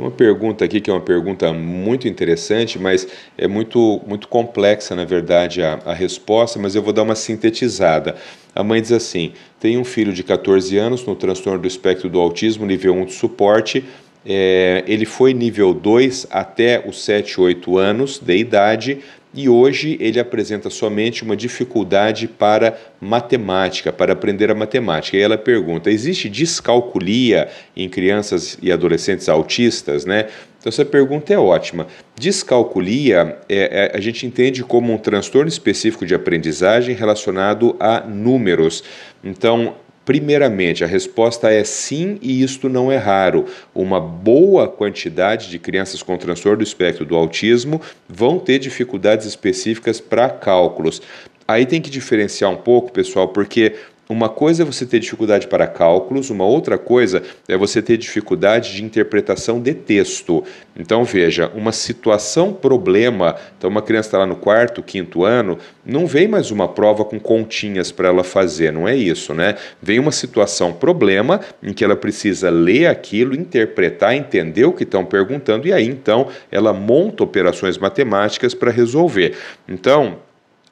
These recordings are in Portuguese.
Tem uma pergunta aqui que é uma pergunta muito interessante, mas é muito, muito complexa, na verdade, a, a resposta, mas eu vou dar uma sintetizada. A mãe diz assim: tem um filho de 14 anos no transtorno do espectro do autismo, nível 1 de suporte é, ele foi nível 2 até os 7, 8 anos de idade e hoje ele apresenta somente uma dificuldade para matemática, para aprender a matemática. E ela pergunta: existe descalculia em crianças e adolescentes autistas, né? Então essa pergunta é ótima. Descalculia é, é, a gente entende como um transtorno específico de aprendizagem relacionado a números. Então Primeiramente, a resposta é sim, e isto não é raro. Uma boa quantidade de crianças com transtorno do espectro do autismo vão ter dificuldades específicas para cálculos. Aí tem que diferenciar um pouco, pessoal, porque uma coisa é você ter dificuldade para cálculos, uma outra coisa é você ter dificuldade de interpretação de texto. Então, veja, uma situação problema. Então, uma criança está lá no quarto, quinto ano, não vem mais uma prova com continhas para ela fazer, não é isso, né? Vem uma situação problema em que ela precisa ler aquilo, interpretar, entender o que estão perguntando e aí então ela monta operações matemáticas para resolver. Então,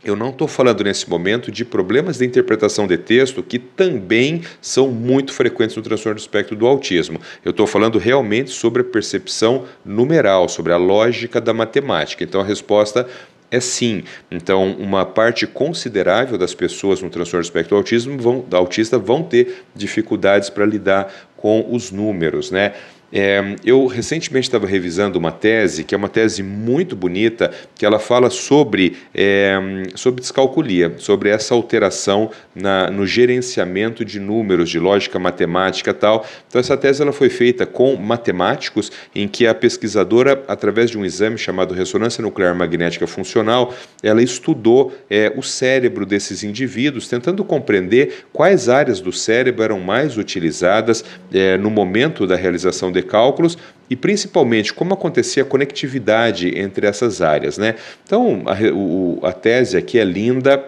eu não estou falando nesse momento de problemas de interpretação de texto que também são muito frequentes no transtorno do espectro do autismo. Eu estou falando realmente sobre a percepção numeral, sobre a lógica da matemática. Então a resposta é sim. Então, uma parte considerável das pessoas no transtorno do espectro do autismo vão, da autista vão ter dificuldades para lidar com os números, né? É, eu recentemente estava revisando uma tese, que é uma tese muito bonita, que ela fala sobre, é, sobre descalculia, sobre essa alteração na, no gerenciamento de números, de lógica matemática tal. Então, essa tese ela foi feita com matemáticos, em que a pesquisadora, através de um exame chamado ressonância nuclear magnética funcional, ela estudou é, o cérebro desses indivíduos, tentando compreender quais áreas do cérebro eram mais utilizadas é, no momento da realização de cálculos e principalmente como acontecia a conectividade entre essas áreas. Né? Então, a, o, a tese aqui é linda,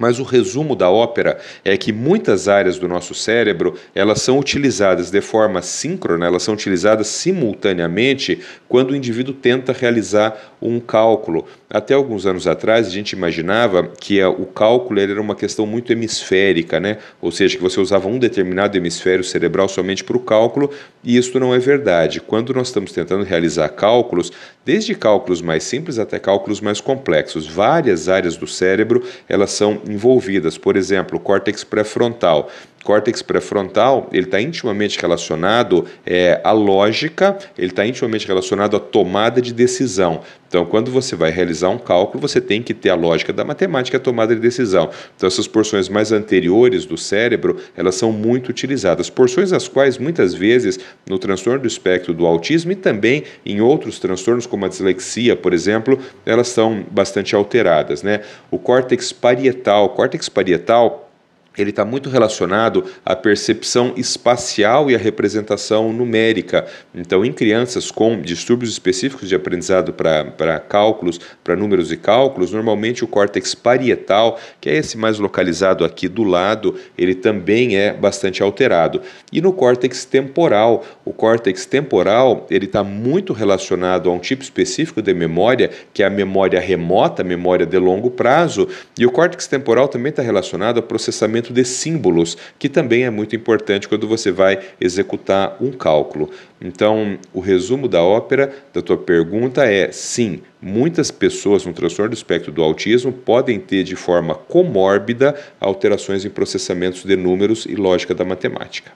mas o resumo da ópera é que muitas áreas do nosso cérebro, elas são utilizadas de forma síncrona, elas são utilizadas simultaneamente quando o indivíduo tenta realizar um cálculo. Até alguns anos atrás, a gente imaginava que o cálculo era uma questão muito hemisférica, né? Ou seja, que você usava um determinado hemisfério cerebral somente para o cálculo, e isso não é verdade. Quando nós estamos tentando realizar cálculos, desde cálculos mais simples até cálculos mais complexos, várias áreas do cérebro, elas são envolvidas, por exemplo, o córtex pré-frontal, córtex pré-frontal ele está intimamente relacionado é, à lógica, ele está intimamente relacionado à tomada de decisão. Então, quando você vai realizar um cálculo, você tem que ter a lógica da matemática a tomada de decisão. Então, essas porções mais anteriores do cérebro, elas são muito utilizadas. Porções as quais, muitas vezes, no transtorno do espectro do autismo e também em outros transtornos, como a dislexia, por exemplo, elas são bastante alteradas. Né? O córtex parietal, o córtex parietal ele está muito relacionado à percepção espacial e à representação numérica. Então, em crianças com distúrbios específicos de aprendizado para cálculos, para números e cálculos, normalmente o córtex parietal, que é esse mais localizado aqui do lado, ele também é bastante alterado. E no córtex temporal, o córtex temporal ele está muito relacionado a um tipo específico de memória, que é a memória remota, a memória de longo prazo, e o córtex temporal também está relacionado ao processamento de símbolos, que também é muito importante quando você vai executar um cálculo. Então, o resumo da ópera da tua pergunta é: sim, muitas pessoas no transtorno do espectro do autismo podem ter de forma comórbida alterações em processamentos de números e lógica da matemática.